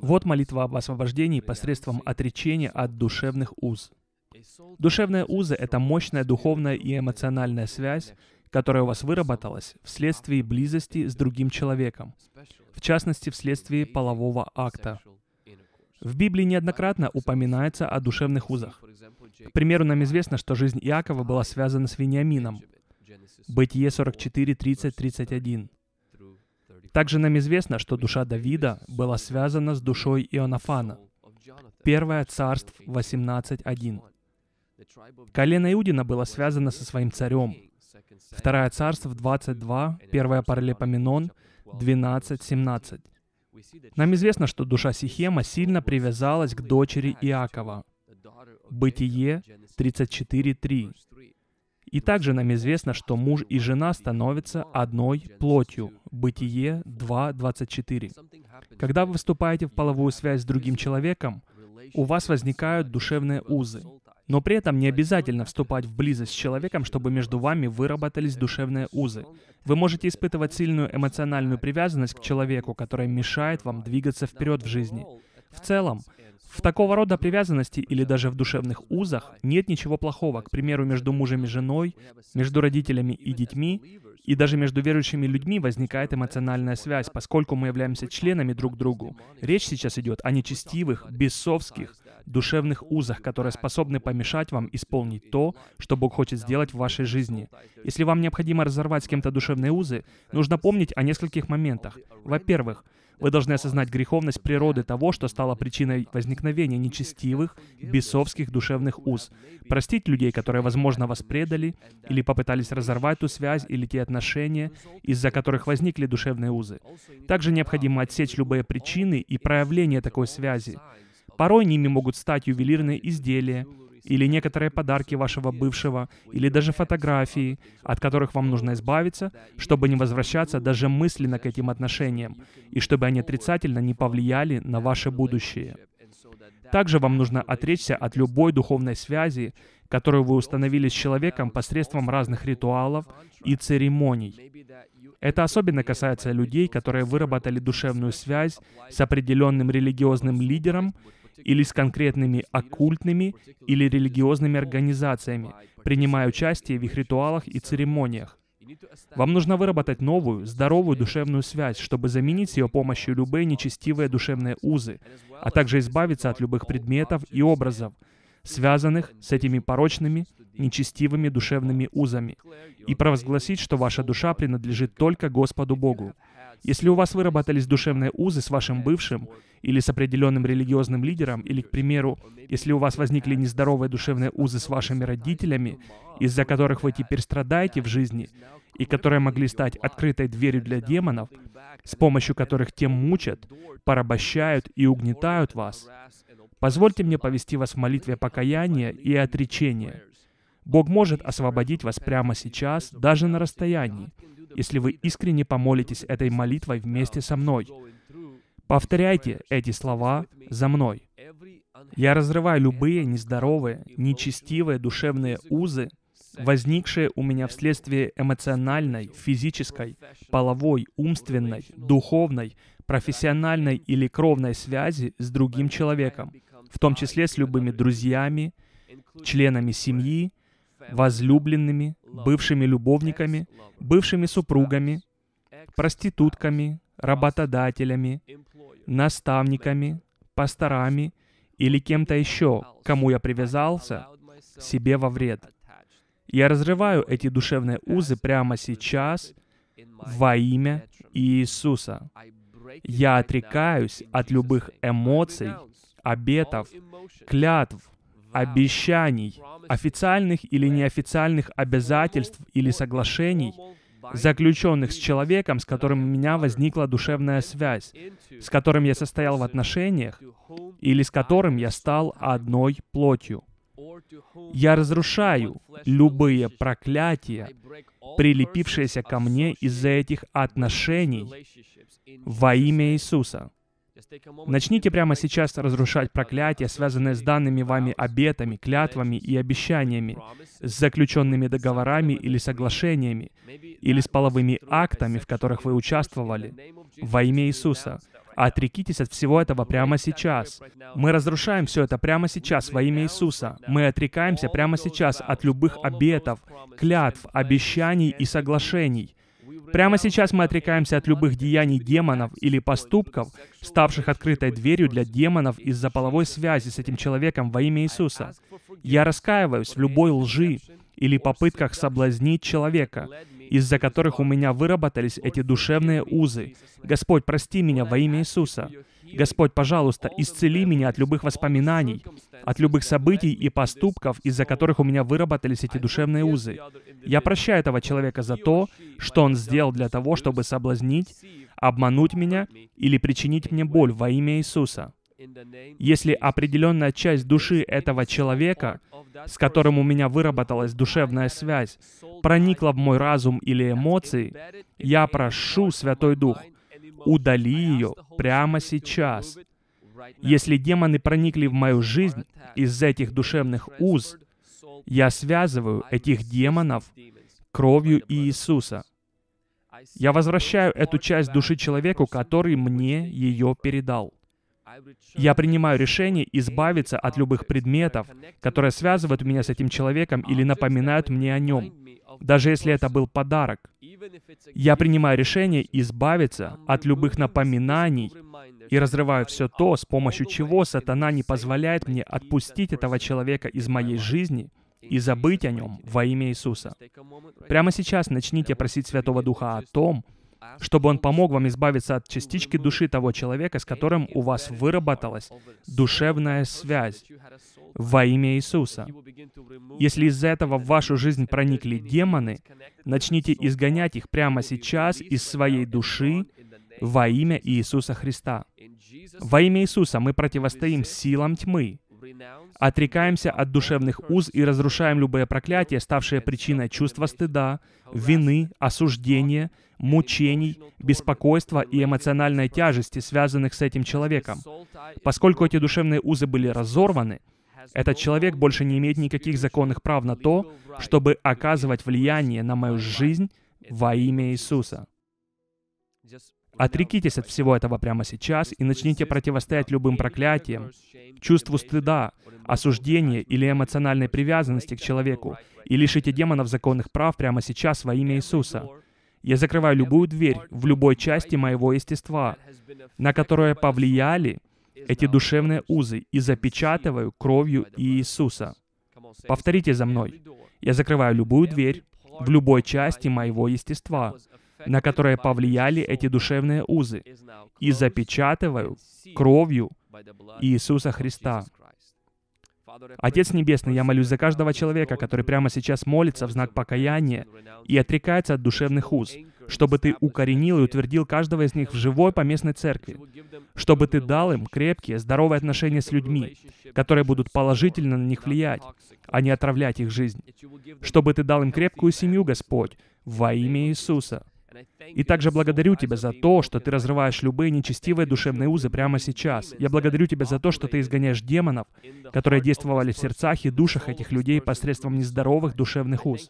Вот молитва об освобождении посредством отречения от душевных уз. Душевные узы — это мощная духовная и эмоциональная связь, которая у вас выработалась вследствие близости с другим человеком, в частности, вследствие полового акта. В Библии неоднократно упоминается о душевных узах. К примеру, нам известно, что жизнь Иакова была связана с Вениамином. Бытие 44, 30, 31. Также нам известно, что душа Давида была связана с душой Ионафана. Первое Царств 18.1. Колено Иудина было связано со своим царем. Второе Царств 22, 1 Паралипоменон 12.17. Нам известно, что душа Сихема сильно привязалась к дочери Иакова. Бытие 34.3. И также нам известно, что муж и жена становятся одной плотью. Бытие 2.24. Когда вы вступаете в половую связь с другим человеком, у вас возникают душевные узы. Но при этом не обязательно вступать в близость с человеком, чтобы между вами выработались душевные узы. Вы можете испытывать сильную эмоциональную привязанность к человеку, которая мешает вам двигаться вперед в жизни. В целом, в такого рода привязанности или даже в душевных узах нет ничего плохого, к примеру, между мужем и женой, между родителями и детьми, и даже между верующими людьми возникает эмоциональная связь, поскольку мы являемся членами друг другу. Речь сейчас идет о нечестивых, бесовских, душевных узах, которые способны помешать вам исполнить то, что Бог хочет сделать в вашей жизни. Если вам необходимо разорвать с кем-то душевные узы, нужно помнить о нескольких моментах. Во-первых, вы должны осознать греховность природы того, что стало причиной возникновения нечестивых, бесовских душевных уз. Простить людей, которые, возможно, вас предали, или попытались разорвать ту связь или те отношения, из-за которых возникли душевные узы. Также необходимо отсечь любые причины и проявления такой связи. Порой ними могут стать ювелирные изделия, или некоторые подарки вашего бывшего, или даже фотографии, от которых вам нужно избавиться, чтобы не возвращаться даже мысленно к этим отношениям, и чтобы они отрицательно не повлияли на ваше будущее. Также вам нужно отречься от любой духовной связи, которую вы установили с человеком посредством разных ритуалов и церемоний. Это особенно касается людей, которые выработали душевную связь с определенным религиозным лидером, или с конкретными оккультными или религиозными организациями, принимая участие в их ритуалах и церемониях. Вам нужно выработать новую, здоровую душевную связь, чтобы заменить ее помощью любые нечестивые душевные узы, а также избавиться от любых предметов и образов, связанных с этими порочными, нечестивыми душевными узами, и провозгласить, что ваша душа принадлежит только Господу Богу. Если у вас выработались душевные узы с вашим бывшим или с определенным религиозным лидером, или, к примеру, если у вас возникли нездоровые душевные узы с вашими родителями, из-за которых вы теперь страдаете в жизни, и которые могли стать открытой дверью для демонов, с помощью которых тем мучат, порабощают и угнетают вас, Позвольте мне повести вас в молитве покаяния и отречения. Бог может освободить вас прямо сейчас, даже на расстоянии, если вы искренне помолитесь этой молитвой вместе со мной. Повторяйте эти слова за мной. Я разрываю любые нездоровые, нечестивые душевные узы, возникшие у меня вследствие эмоциональной, физической, половой, умственной, духовной, профессиональной или кровной связи с другим человеком, в том числе с любыми друзьями, членами семьи, возлюбленными, бывшими любовниками, бывшими супругами, проститутками, работодателями, наставниками, пасторами или кем-то еще, кому я привязался, себе во вред. Я разрываю эти душевные узы прямо сейчас во имя Иисуса. Я отрекаюсь от любых эмоций, обетов, клятв, обещаний, официальных или неофициальных обязательств или соглашений, заключенных с человеком, с которым у меня возникла душевная связь, с которым я состоял в отношениях или с которым я стал одной плотью. Я разрушаю любые проклятия, прилепившиеся ко мне из-за этих отношений во имя Иисуса. Начните прямо сейчас разрушать проклятия, связанные с данными вами обетами, клятвами и обещаниями, с заключенными договорами или соглашениями, или с половыми актами, в которых вы участвовали, во имя Иисуса. Отрекитесь от всего этого прямо сейчас. Мы разрушаем все это прямо сейчас во имя Иисуса. Мы отрекаемся прямо сейчас от любых обетов, клятв, обещаний и соглашений, Прямо сейчас мы отрекаемся от любых деяний демонов или поступков, ставших открытой дверью для демонов из-за половой связи с этим человеком во имя Иисуса. Я раскаиваюсь в любой лжи или попытках соблазнить человека, из-за которых у меня выработались эти душевные узы. Господь, прости меня во имя Иисуса. Господь, пожалуйста, исцели меня от любых воспоминаний, от любых событий и поступков, из-за которых у меня выработались эти душевные узы. Я прощаю этого человека за то, что он сделал для того, чтобы соблазнить, обмануть меня или причинить мне боль во имя Иисуса. Если определенная часть души этого человека, с которым у меня выработалась душевная связь, проникла в мой разум или эмоции, я прошу Святой Дух, удали ее прямо сейчас. Если демоны проникли в мою жизнь из этих душевных уз, я связываю этих демонов кровью Иисуса. Я возвращаю эту часть души человеку, который мне ее передал. Я принимаю решение избавиться от любых предметов, которые связывают меня с этим человеком или напоминают мне о нем, даже если это был подарок. Я принимаю решение избавиться от любых напоминаний и разрываю все то, с помощью чего сатана не позволяет мне отпустить этого человека из моей жизни — и забыть о нем во имя Иисуса. Прямо сейчас начните просить Святого Духа о том, чтобы Он помог вам избавиться от частички души того человека, с которым у вас выработалась душевная связь во имя Иисуса. Если из-за этого в вашу жизнь проникли демоны, начните изгонять их прямо сейчас из своей души во имя Иисуса Христа. Во имя Иисуса мы противостоим силам тьмы — Отрекаемся от душевных уз и разрушаем любое проклятие, ставшее причиной чувства стыда, вины, осуждения, мучений, беспокойства и эмоциональной тяжести, связанных с этим человеком. Поскольку эти душевные узы были разорваны, этот человек больше не имеет никаких законных прав на то, чтобы оказывать влияние на мою жизнь во имя Иисуса. Отрекитесь от всего этого прямо сейчас и начните противостоять любым проклятиям, чувству стыда, осуждения или эмоциональной привязанности к человеку, и лишите демонов законных прав прямо сейчас во имя Иисуса. Я закрываю любую дверь в любой части моего естества, на которое повлияли эти душевные узы, и запечатываю кровью Иисуса. Повторите за мной. Я закрываю любую дверь в любой части моего естества, на которые повлияли эти душевные узы, и запечатываю кровью Иисуса Христа. Отец Небесный, я молюсь за каждого человека, который прямо сейчас молится в знак покаяния и отрекается от душевных уз, чтобы Ты укоренил и утвердил каждого из них в живой поместной церкви, чтобы Ты дал им крепкие, здоровые отношения с людьми, которые будут положительно на них влиять, а не отравлять их жизнь, чтобы Ты дал им крепкую семью, Господь, во имя Иисуса. И также благодарю Тебя за то, что Ты разрываешь любые нечестивые душевные узы прямо сейчас. Я благодарю Тебя за то, что Ты изгоняешь демонов, которые действовали в сердцах и душах этих людей посредством нездоровых душевных уз.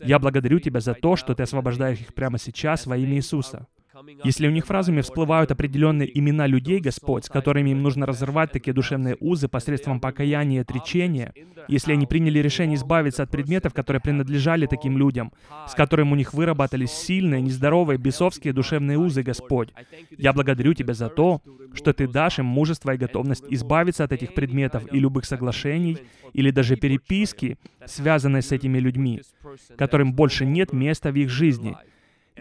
Я благодарю Тебя за то, что Ты освобождаешь их прямо сейчас во имя Иисуса. Если у них фразами всплывают определенные имена людей, Господь, с которыми им нужно разорвать такие душевные узы посредством покаяния и отречения, если они приняли решение избавиться от предметов, которые принадлежали таким людям, с которыми у них выработались сильные, нездоровые, бесовские душевные узы, Господь, я благодарю Тебя за то, что Ты дашь им мужество и готовность избавиться от этих предметов и любых соглашений, или даже переписки, связанной с этими людьми, которым больше нет места в их жизни,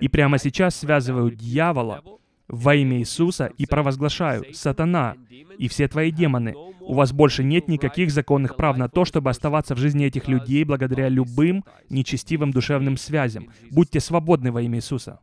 и прямо сейчас связываю дьявола во имя Иисуса и провозглашаю, «Сатана и все твои демоны, у вас больше нет никаких законных прав на то, чтобы оставаться в жизни этих людей благодаря любым нечестивым душевным связям. Будьте свободны во имя Иисуса».